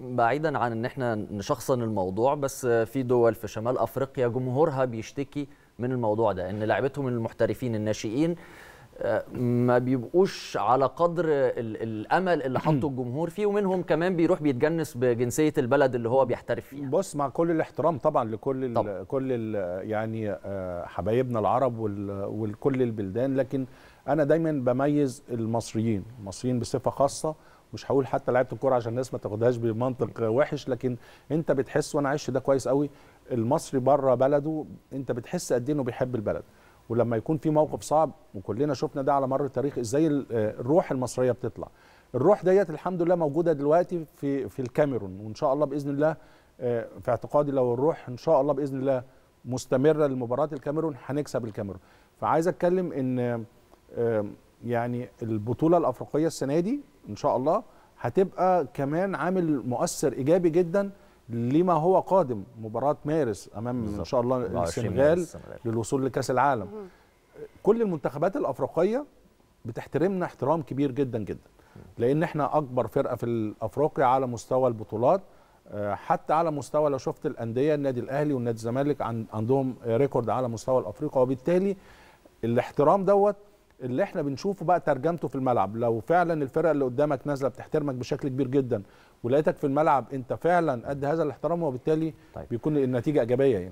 بعيدا عن ان احنا نشخصن الموضوع بس في دول في شمال افريقيا جمهورها بيشتكي من الموضوع ده ان لعبتهم المحترفين الناشئين آه، ما بيبقوش على قدر الامل اللي حطه الجمهور فيه ومنهم كمان بيروح بيتجنس بجنسيه البلد اللي هو بيحترف فيها بص مع كل الاحترام طبعا لكل طبعا. كل يعني آه، حبايبنا العرب وكل البلدان لكن انا دايما بميز المصريين المصريين بصفه خاصه مش هقول حتى لعيبه الكوره عشان الناس ما تاخدهاش بمنطق وحش لكن انت بتحس وانا عشت ده كويس قوي المصري بره بلده انت بتحس قد ايه انه بيحب البلد ولما يكون في موقف صعب وكلنا شفنا ده على مر التاريخ ازاي آه، الروح المصريه بتطلع الروح ديت الحمد لله موجوده دلوقتي في في الكاميرون وان شاء الله باذن الله آه، في اعتقادي لو الروح ان شاء الله باذن الله مستمره لمباراه الكاميرون هنكسب الكاميرون فعايز اتكلم ان آه، يعني البطوله الافريقيه السنه دي ان شاء الله هتبقى كمان عامل مؤثر ايجابي جدا لما هو قادم مباراه مارس امام بالزبط. ان شاء الله السنغال للوصول لكاس العالم كل المنتخبات الافريقيه بتحترمنا احترام كبير جدا جدا لان احنا اكبر فرقه في افريقيا على مستوى البطولات آه، حتى على مستوى لو شفت الانديه النادي الاهلي والنادي الزمالك عندهم ريكورد على مستوى الافريقيا وبالتالي الاحترام دوت اللي احنا بنشوفه بقى ترجمته في الملعب لو فعلا الفرقه اللي قدامك نازله بتحترمك بشكل كبير جدا ولقيتك في الملعب انت فعلا قد هذا الاحترام وبالتالي طيب. بيكون النتيجه ايجابيه يعني